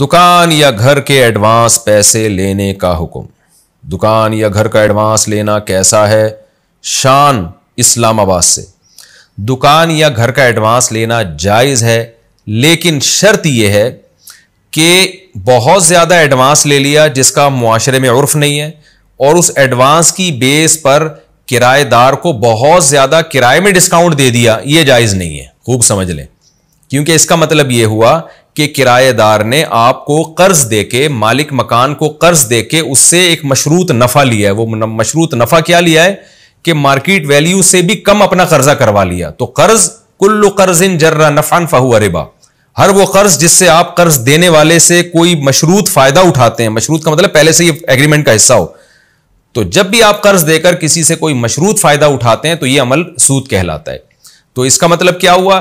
दुकान या घर के एडवांस पैसे लेने का हुक्म दुकान या घर का एडवांस लेना कैसा है शान इस्लामाबाद से दुकान या घर का एडवांस लेना जायज़ है लेकिन शर्त यह है कि बहुत ज़्यादा एडवांस ले लिया जिसका माशरे में उर्फ नहीं है और उस एडवांस की बेस पर किराएदार को बहुत ज़्यादा किराए में डिस्काउंट दे दिया ये जायज़ नहीं है खूब समझ लें क्योंकि इसका मतलब यह हुआ के किराएदार ने आपको कर्ज दे के मालिक मकान को कर्ज दे के उससे एक मशरूत नफा लिया है वो मशरूत नफा क्या लिया है कि मार्केट वैल्यू से भी कम अपना कर्जा करवा लिया तो कर्ज कुल्लु कर्ज इन जर्रा नफान फहुआ रिबा हर वो कर्ज जिससे आप कर्ज देने वाले से कोई मशरूत फायदा उठाते हैं मशरूत का मतलब पहले से ही एग्रीमेंट का हिस्सा हो तो जब भी आप कर्ज देकर किसी से कोई मशरूत फायदा उठाते हैं तो यह अमल सूद कहलाता है तो इसका मतलब क्या हुआ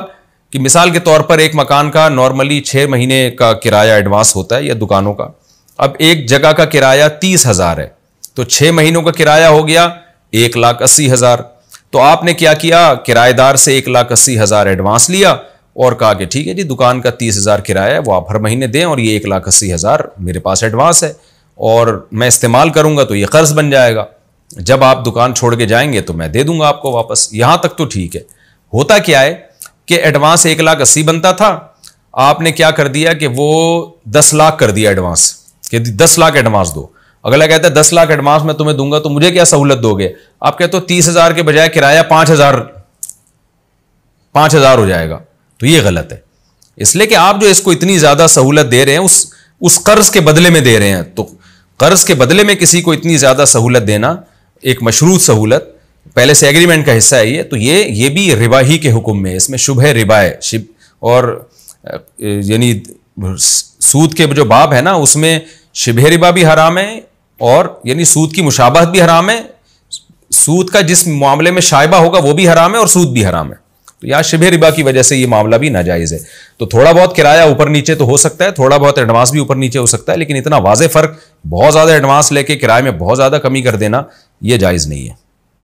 कि मिसाल के तौर पर एक मकान का नॉर्मली छः महीने का किराया एडवांस होता है या दुकानों का अब एक जगह का किराया तीस हज़ार है तो छः महीनों का किराया हो गया एक लाख अस्सी हज़ार तो आपने क्या किया किराएदार से एक लाख अस्सी हज़ार एडवांस लिया और कहा कि ठीक है जी दुकान का तीस हज़ार किराया है वो आप हर महीने दें और ये एक लाख अस्सी हज़ार मेरे पास एडवांस है और मैं इस्तेमाल करूँगा तो ये कर्ज़ बन जाएगा जब आप दुकान छोड़ के जाएंगे तो मैं दे दूंगा आपको वापस यहाँ तक तो ठीक है होता क्या है कि एडवांस एक लाख अस्सी बनता था आपने क्या कर दिया कि वो दस लाख कर दिया एडवांस कि दस लाख एडवांस दो अगला कहता है दस लाख एडवांस मैं तुम्हें दूंगा तो मुझे क्या सहूलत दोगे आप कहते हो तीस हजार के बजाय किराया पांच हजार पांच हजार हो जाएगा तो ये गलत है इसलिए कि आप जो इसको इतनी ज्यादा सहूलत दे रहे हैं उस उस कर्ज के बदले में दे रहे हैं तो कर्ज के बदले में किसी को इतनी ज्यादा सहूलत देना एक मशरूत सहूलत पहले से एग्रीमेंट का हिस्सा है ये तो ये ये भी रिबा ही के हुक्म में है इसमें शुभ है रिबा है शिव और यानी सूद के जो बाब है ना उसमें शिभ रिबा भी हराम है और यानी सूद की मुशाबहत भी हराम है सूद का जिस मामले में शायबा होगा वो भी हराम है और सूद भी हराम है तो यहाँ शिब रिबा की वजह से ये मामला भी नाजायज़ है तो थोड़ा बहुत किराया ऊपर नीचे तो हो सकता है थोड़ा बहुत एडवांस भी ऊपर नीचे हो सकता है लेकिन इतना वाज फ़र्क बहुत ज़्यादा एडवांस लेके किराए में बहुत ज़्यादा कमी कर देना ये जायज़ नहीं है